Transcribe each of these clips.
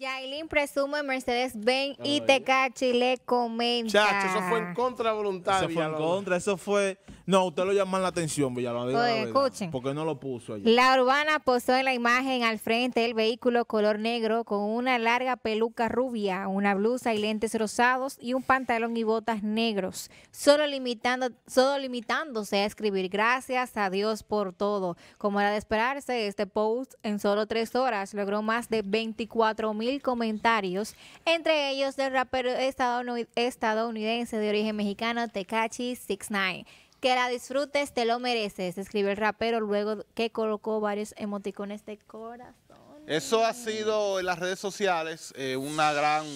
Yailin presume Mercedes Ben y Tecachi le comenta. Chacho, eso fue en contra voluntad. Eso fue en contra, eso fue. No, usted lo llaman la atención, Villalobos. escuchen. Porque no lo puso allí. La urbana posó en la imagen al frente el vehículo color negro con una larga peluca rubia, una blusa y lentes rosados y un pantalón y botas negros. Solo, limitando, solo limitándose a escribir gracias a Dios por todo. Como era de esperarse, este post en solo tres horas logró más de 24 mil comentarios, entre ellos del rapero estadounidense de origen mexicano Tekachi 69. Que la disfrutes, te lo mereces, escribe el rapero luego que colocó varios emoticones de corazón. Eso ha sido en las redes sociales eh, una gran...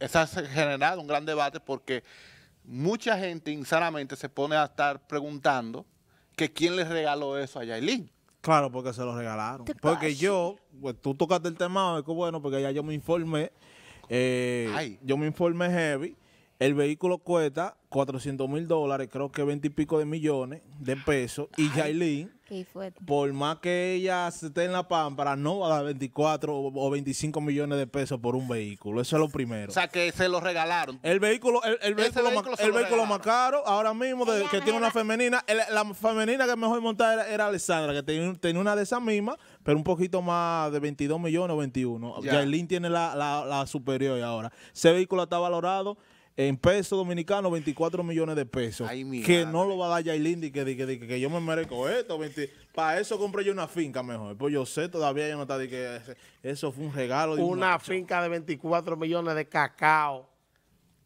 eso ha generado un gran debate porque mucha gente insanamente se pone a estar preguntando que quién le regaló eso a Yailin. Claro, porque se lo regalaron. Porque yo, pues, tú tocaste el tema, que bueno, porque ya yo me informé. Eh, yo me informé heavy. El vehículo cuesta 400 mil dólares, creo que 20 y pico de millones de pesos. Y Jailin por más que ella esté en la pámpara, no va a dar 24 o 25 millones de pesos por un vehículo. Eso es lo primero. O sea, que se lo regalaron. El vehículo, el, vehículo, más, caro ahora mismo que tiene una femenina. la femenina que mejor montada era, era Alessandra, que tenía, una de esas mismas, pero un poquito más de 22 millones o 21. Yailin tiene la, la, la superior ahora. Ese vehículo está valorado en pesos dominicanos 24 millones de pesos. Ay, que no lo va a dar Yailin que, que, yo me merezco esto. Para eso compré yo una finca mejor. Pues yo sé, todavía yo no está de que eso fue un regalo. De una finca de 24 millones de cacao.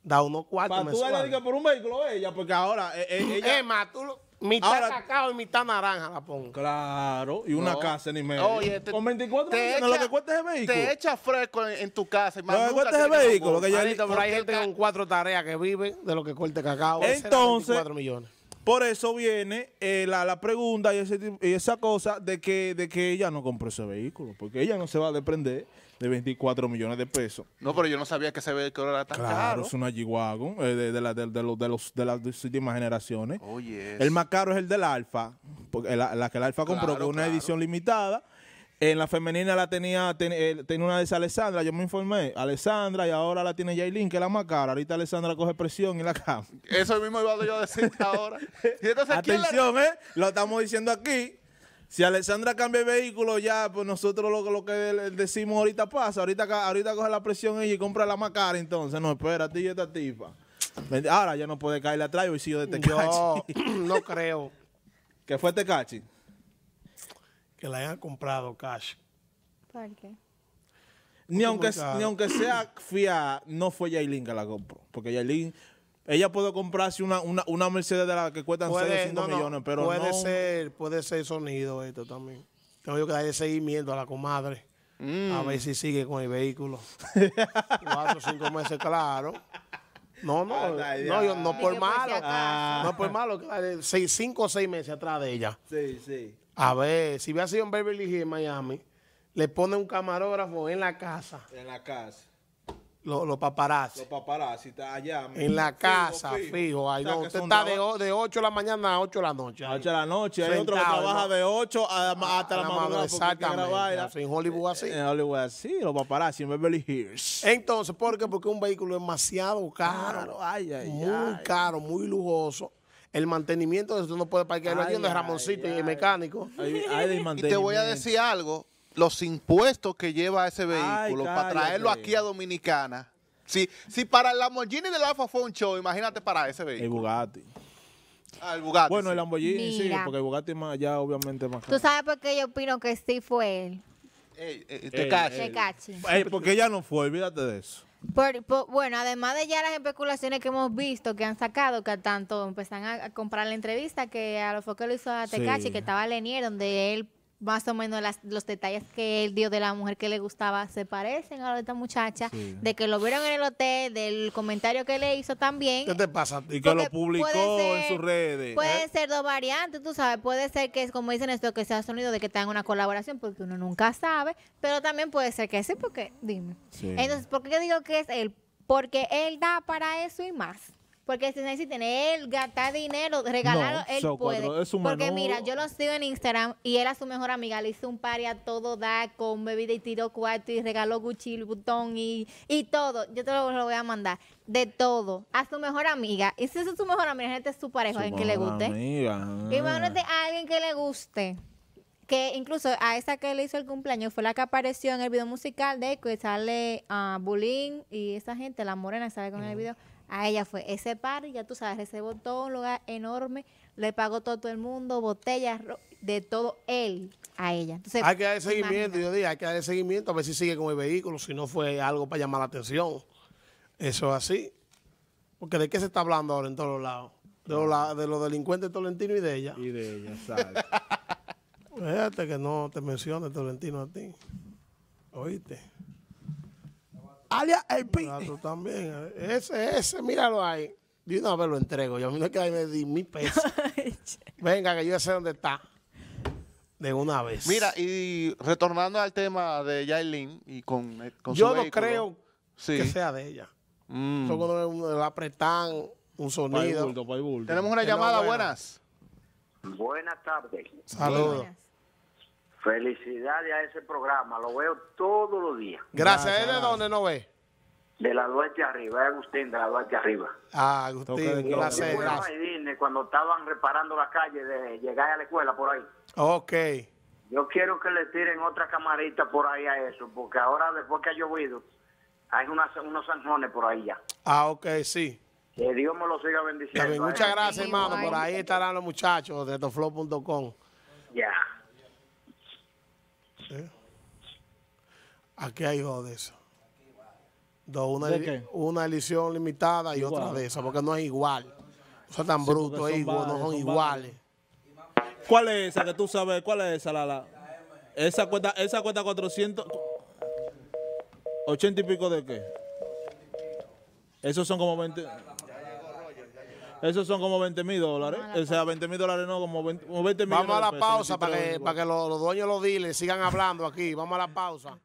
Da unos cuartos Para tú darle por un vehículo ella, porque ahora... Eh, eh ella... tú lo... Mitad cacao y mitad naranja la pongo. Claro, y una casa ni medio. Con 24 millones, lo que cuesta el vehículo. Te echa fresco en, tu casa. Y más lo que cuesta el vehículo. ya pero hay gente con cuatro tareas que vive de lo que corte cacao. Entonces, millones. Por eso viene eh, la, pregunta y, y, esa cosa de que, de que ella no compró ese vehículo, porque ella no se va a desprender de 24 millones de pesos. No, pero yo no sabía que ese vehículo era tan claro, es una g eh, de, los, de, las últimas generaciones. El más caro es el del Alfa, porque la, que el Alfa compró, que es una edición limitada en la femenina la tenía, eh, tenía una de Alessandra, yo me informé. Alessandra y ahora la tiene Jaylin, que es la más cara. Ahorita Alessandra coge presión y la cama. Eso mismo iba yo a decirte ahora. Atención, ¿eh? Lo estamos diciendo aquí. Si Alessandra cambia el vehículo, ya pues nosotros lo, que decimos ahorita pasa. Ahorita, ahorita coge la presión ella y compra la más cara. Entonces, no, espérate, y esta tipa. Ahora ya no puede caerle atrás y si yo de Tecachi. No, no creo. ¿Qué fue Tecachi? que la hayan comprado cash. ¿Por qué? Ni aunque, aunque sea fía, no fue Yailin que la compró. Porque Yailin, ella puede comprarse una, una, Mercedes de la que cuestan 6 millones, pero puede Ser, puede ser sonido esto también. Tengo yo que darle seguimiento a la comadre. A mm. ver si sigue con el vehículo. Cuatro o cinco meses, claro. No, no, no, no por malo. No por malo, cinco o seis meses atrás de ella. Sí, sí. A ver, si hubiera sido en Beverly Hills, Miami, le pone un camarógrafo en la casa. En la casa. Los paparazzi. Los paparazzi, está allá. En la casa, fijo. usted está de, de, 8 de la mañana a 8 de la noche. A 8 de la noche. Hay otro que trabaja de 8 ah, hasta la, madrugada. Exactamente. En Hollywood así. En Hollywood así, los paparazzi, en Beverly Hills. Entonces, ¿por qué? Porque un vehículo es demasiado caro. ay, ay, muy caro, muy lujoso el mantenimiento de eso no puede parquear la de Ramoncito y el mecánico. y te voy a decir algo, los impuestos que lleva ese vehículo para traerlo aquí a Dominicana. Si, si para el Lamborghini del Alfa fue un show, imagínate para ese vehículo. El Bugatti. Ah, el Bugatti. Bueno, el Lamborghini sí, porque el Bugatti más allá, obviamente más. ¿Tú sabes por qué yo opino que sí fue él? Eh, te cache porque ella no fue, olvídate de eso. Por, bueno, además de ya las especulaciones que hemos visto que han sacado, que tanto empezan a, comprar la entrevista que a lo que lo hizo a Tecachi, que estaba Lenier, donde él más o menos los detalles que él dio de la mujer que le gustaba se parecen a de esta muchacha, de que lo vieron en el hotel, del comentario que le hizo también. ¿Qué te pasa? Y que lo publicó en sus redes. Pueden ¿Eh? ser dos variantes, tú sabes, puede ser que, es como dicen esto, que sea sonido de que tengan una colaboración, porque uno nunca sabe, pero también puede ser que sí, porque, dime. Entonces, ¿por qué digo que es él? Porque él da para eso y más. Porque si necesita tiene él gastar dinero, regalarlo, él puede. Porque mira, yo lo sigo en Instagram y él a su mejor amiga le hizo un party a todo da con bebida y tiro cuarto y regaló Gucci, botón y, todo. Yo te lo, voy a mandar. De todo. A su mejor amiga. Y si es su mejor amiga, gente es su pareja, alguien que le guste. Amiga. Imagínate a alguien que le guste que incluso a esa que le hizo el cumpleaños fue la que apareció en el video musical de que sale a ah, Bulín y esa gente, la morena, sale con el video. A ella fue ese par, ya tú sabes, ese todo un lugar enorme, le pagó todo, el mundo, botellas, de todo él a ella. hay que darle seguimiento, yo digo, hay que darle seguimiento a ver si sigue con el vehículo, si no fue algo para llamar la atención. Eso así. Porque de qué se está hablando ahora en todos los lados. De, los de los delincuentes Tolentino y de ella. Y de ella, ¿sabes? Fíjate que no te mencione Tolentino a ti. Oíste. Alias el Tú también. Eh, ese, ese, míralo ahí. De una vez lo entrego. Yo a mí no hay que mil pesos. Venga, que yo sé dónde está. De una vez. Mira, y retornando al tema de Yailin y con, eh, con Yo no creo sí. que sea de ella. Mm. Solo cuando la apretan un sonido. Tenemos una llamada, buenas. Buenas tardes. Saludos. Felicidades a ese programa, lo veo todos los días. Gracias, ¿es ¿eh? de dónde no ve? De la Duarte arriba, es Agustín de la Duarte arriba. Ah, Agustín, gracias. Cuando estaban reparando la calle de llegar a la escuela por ahí. Ok. Yo quiero que le tiren otra camarita por ahí a eso, porque ahora después que ha llovido, hay unos sanjones por ahí ya. Ah, ok, sí. Que Dios me lo siga bendiciendo. muchas gracias, hermano. Por ahí estarán los muchachos de toflow.com. Ya. ¿Eh? Aquí hay dos de esas. una, una edición limitada y otra de esas, porque no es igual. son tan brutos bruto, no son, iguales. ¿Cuál es esa que tú sabes? ¿Cuál es esa, Lala? La? Esa cuesta, esa cuesta 400... 80 y pico de qué? Esos son como 20... Esos son como 20 mil dólares. O sea, 20 mil dólares no, como 20 mil dólares. Vamos a la pausa para que, los, dueños de los sigan hablando aquí. Vamos a la pausa.